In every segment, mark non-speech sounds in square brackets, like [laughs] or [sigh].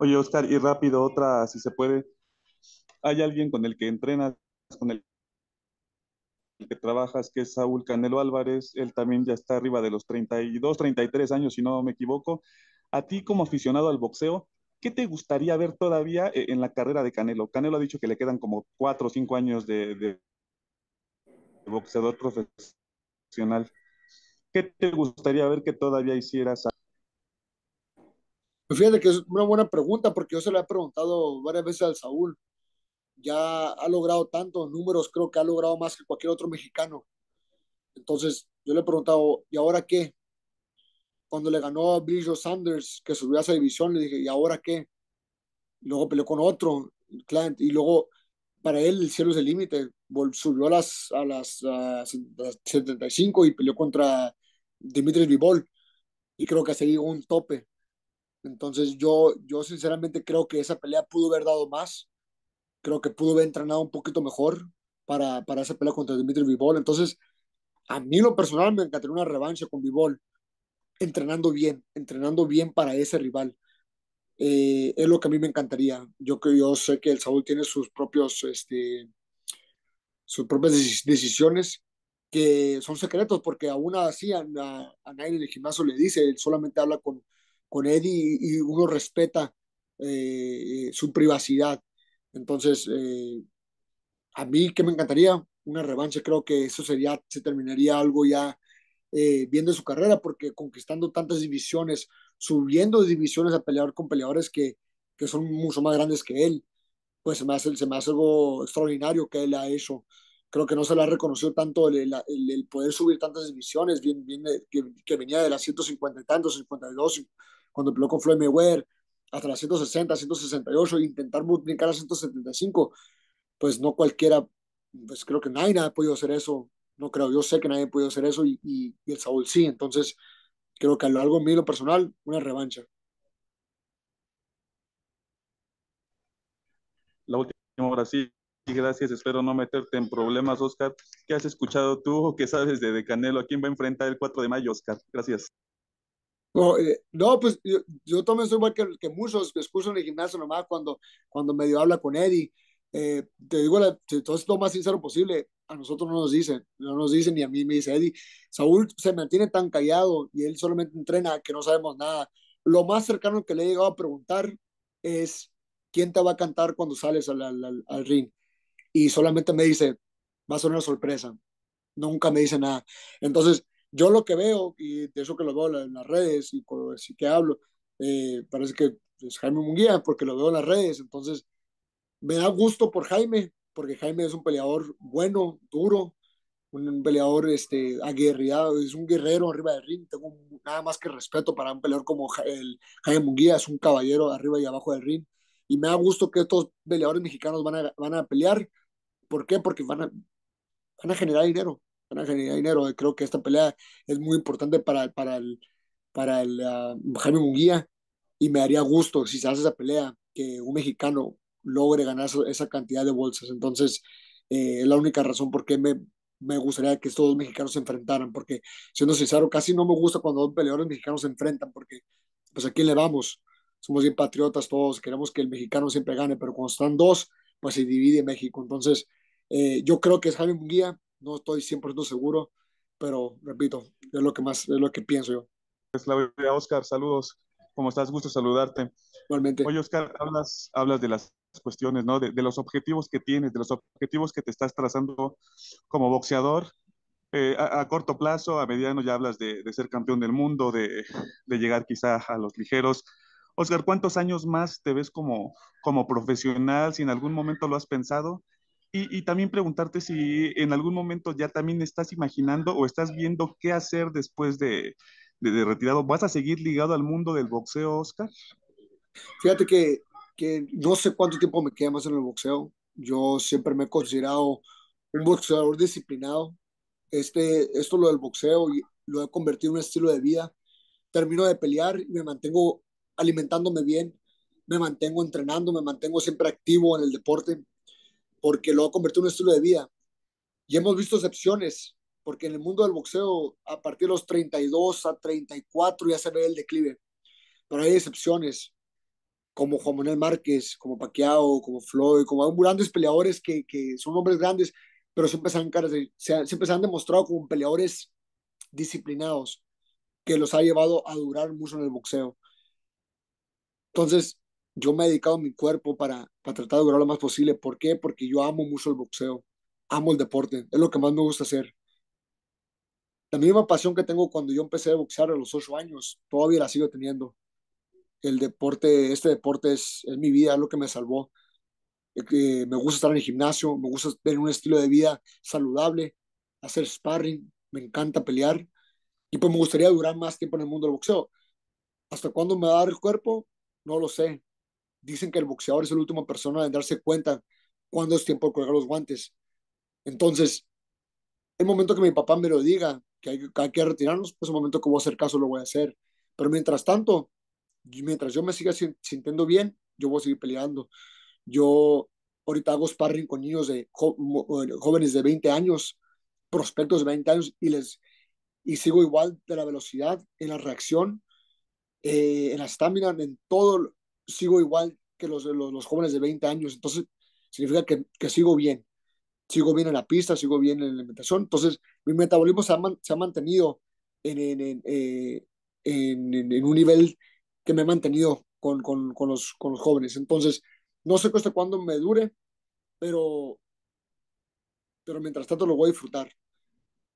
Oye, Oscar, y rápido, otra, si se puede. ¿Hay alguien con el que entrenas, con el que trabajas, que es Saúl Canelo Álvarez? Él también ya está arriba de los 32, 33 años, si no me equivoco. A ti, como aficionado al boxeo, ¿qué te gustaría ver todavía eh, en la carrera de Canelo? Canelo ha dicho que le quedan como 4 o 5 años de, boxeador profesional. ¿Qué te gustaría ver que todavía hicieras? Pues fíjate que es una buena pregunta porque yo se la he preguntado varias veces al Saúl. Ya ha logrado tantos números, creo que ha logrado más que cualquier otro mexicano. Entonces, yo le he preguntado, ¿y ahora qué? Cuando le ganó a Brillo Sanders, que subió a esa división, le dije, ¿y ahora qué? luego peleó con otro, Client, y luego para él el cielo es el límite. Subió a las, a las, 75 y peleó contra Dimitris Vivol. Y creo que ha seguido un tope. Entonces yo, yo sinceramente creo que esa pelea pudo haber dado más, creo que pudo haber entrenado un poquito mejor para, para esa pelea contra Dimitri Vivol. Entonces, a mí lo personal me encantaría una revancha con Vivol, entrenando bien, entrenando bien para ese rival. Eh, es lo que a mí me encantaría. Yo, yo sé que el Saúl tiene sus propios, este, sus propias decisiones que son secretos, porque aún así a, a, nadie el gimnasio le dice, él solamente habla con, con Eddie y, uno respeta eh, eh, su privacidad. Entonces, eh, a mí que me encantaría una revancha, creo que eso sería, se terminaría algo ya viendo su carrera, porque conquistando tantas divisiones, subiendo divisiones a pelear con peleadores que, son mucho más grandes que él, pues se me, hace, algo extraordinario que él ha hecho. Creo que no se le ha reconocido tanto el, poder subir tantas divisiones, bien, que, que venía de las 150 y tantos, 52, cuando peleó con Floyd Mayweather, hasta las 160, 168, intentar multiplicar a 175, pues no cualquiera, pues creo que nadie ha podido hacer eso, no creo, yo sé que nadie ha podido hacer eso y, el Saúl sí, entonces creo que a lo largo lo personal, una revancha. La última, ahora sí, gracias, espero no meterte en problemas, Oscar. ¿Qué has escuchado tú o qué sabes de, de Canelo? ¿A quién va a enfrentar el 4 de mayo, Oscar? Gracias. Eh, no, pues yo, yo, también soy igual que, muchos que escuchan en el gimnasio nomás cuando, cuando medio habla con Eddie. Eh, te digo, la, entonces lo más sincero posible, a nosotros no nos dicen, no nos dicen, ni a mí me dice Eddie, Saúl se mantiene tan callado y él solamente entrena que no sabemos nada. Lo más cercano que le he llegado a preguntar es, ¿quién te va a cantar cuando sales al, al ring? Y solamente me dice, va a ser una sorpresa. Nunca me dice nada. Entonces, yo lo que veo, y de eso que lo veo en las redes y con que hablo, eh, parece que es pues, Jaime Munguía, porque lo veo en las redes, entonces me da gusto por Jaime, porque Jaime es un peleador bueno, duro, un peleador este, aguerrido, es un guerrero arriba del ring, tengo nada más que respeto para un peleador como el Jaime Munguía, es un caballero arriba y abajo del ring, y me da gusto que estos peleadores mexicanos van a, van a pelear, ¿por qué? Porque van a, van a generar dinero, van a generar dinero. Eh, creo que esta pelea es muy importante para, para el, para el ah, Jaime Munguía y me haría gusto si se hace esa pelea que un mexicano logre ganar esa cantidad de bolsas. Entonces, eh, es la única razón por qué me, me gustaría que estos dos mexicanos se enfrentaran, porque siendo sincero, casi no me gusta cuando dos peleadores mexicanos se enfrentan, porque pues a quién le vamos, somos bien patriotas todos, queremos que el mexicano siempre gane, pero cuando están dos, pues se divide México. Entonces, eh, yo creo que es Jaime Munguía, no estoy 100% seguro, pero repito, es lo que más, es lo que pienso yo. Es la Oscar, saludos. ¿Cómo estás? Gusto saludarte. Igualmente. Oye, Oscar, hablas, hablas de las cuestiones, ¿no? De, los objetivos que tienes, de los objetivos que te estás trazando como boxeador. Eh, a, corto plazo, a mediano, ya hablas de, de ser campeón del mundo, de, de, llegar quizá a los ligeros. Oscar, ¿cuántos años más te ves como, como profesional? Si en algún momento lo has pensado, y, también preguntarte si en algún momento ya también estás imaginando o estás viendo qué hacer después de, de, de retirado. ¿Vas a seguir ligado al mundo del boxeo, Oscar? Fíjate que, que, no sé cuánto tiempo me queda más en el boxeo. Yo siempre me he considerado un boxeador disciplinado. Este, esto lo del boxeo lo he convertido en un estilo de vida. Termino de pelear y me mantengo alimentándome bien, me mantengo entrenando, me mantengo siempre activo en el deporte porque lo ha convertido en un estilo de vida. Y hemos visto excepciones, porque en el mundo del boxeo, a partir de los 32 a 34 ya se ve el declive. Pero hay excepciones, como Juan Manuel Márquez, como Paquiao, como Floyd, como hay grandes peleadores que, son hombres grandes, pero han, siempre se han demostrado como peleadores disciplinados, que los ha llevado a durar mucho en el boxeo. Entonces, yo me he dedicado a mi cuerpo para, para tratar de durar lo más posible. ¿Por qué? Porque yo amo mucho el boxeo, amo el deporte, es lo que más me gusta hacer. La misma pasión que tengo cuando yo empecé a boxear a los ocho años, todavía la sigo teniendo. El deporte, este deporte es, mi vida, es lo que me salvó. Eh, me gusta estar en el gimnasio, me gusta tener un estilo de vida saludable, hacer sparring, me encanta pelear. Y pues me gustaría durar más tiempo en el mundo del boxeo. ¿Hasta cuándo me va a dar el cuerpo? No lo sé dicen que el boxeador es la última persona en darse cuenta cuándo es tiempo de colgar los guantes. Entonces, el momento que mi papá me lo diga, que hay, que retirarnos, pues el momento que voy a hacer caso lo voy a hacer. Pero mientras tanto, mientras yo me siga sintiendo bien, yo voy a seguir peleando. Yo ahorita hago sparring con niños de eh, jóvenes de 20 años, prospectos de 20 años, y, les, y sigo igual de la velocidad, en la reacción, eh, en la estamina, en todo sigo igual que los, los, jóvenes de 20 años, entonces significa que, que, sigo bien, sigo bien en la pista, sigo bien en la alimentación, entonces mi metabolismo se ha, mantenido eh, en, en, un nivel que me ha mantenido con, con, con, los, con los jóvenes, entonces no sé hasta cuándo me dure, pero, pero mientras tanto lo voy a disfrutar.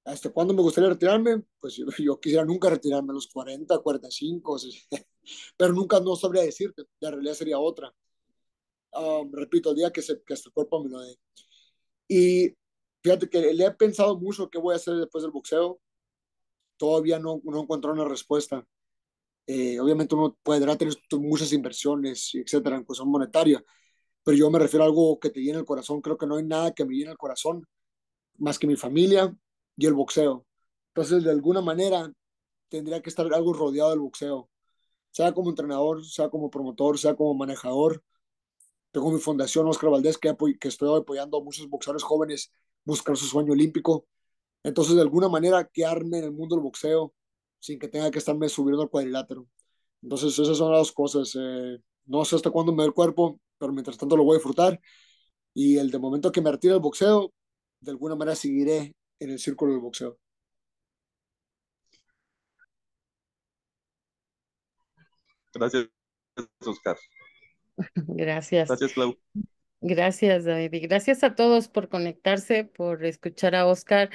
¿Hasta cuándo me gustaría retirarme? Pues yo, yo quisiera nunca retirarme a los 40, 45, 60. Pero nunca no sabría decirte, la realidad sería otra. Um, repito, el día que, se, que este cuerpo me lo dé. Y fíjate que le he pensado mucho qué voy a hacer después del boxeo. Todavía no, no encontrado una respuesta. Eh, obviamente uno podrá tener muchas inversiones, etcétera, en cuestión monetaria, pero yo me refiero a algo que te llene el corazón. Creo que no hay nada que me llene el corazón más que mi familia y el boxeo. Entonces, de alguna manera, tendría que estar algo rodeado del boxeo sea como entrenador, sea como promotor, sea como manejador. Tengo mi fundación Oscar Valdés, que, que estoy apoyando a muchos boxeadores jóvenes buscar su sueño olímpico. Entonces, de alguna manera, quedarme en el mundo del boxeo sin que tenga que estarme subiendo al cuadrilátero. Entonces, esas son las dos cosas. Eh, no sé hasta cuándo me doy el cuerpo, pero mientras tanto lo voy a disfrutar. Y el de momento que me retire el boxeo, de alguna manera seguiré en el círculo del boxeo. Gracias, Oscar. [laughs] Gracias. Gracias, Clau. Gracias, David. gracias a todos por conectarse, por escuchar a Oscar.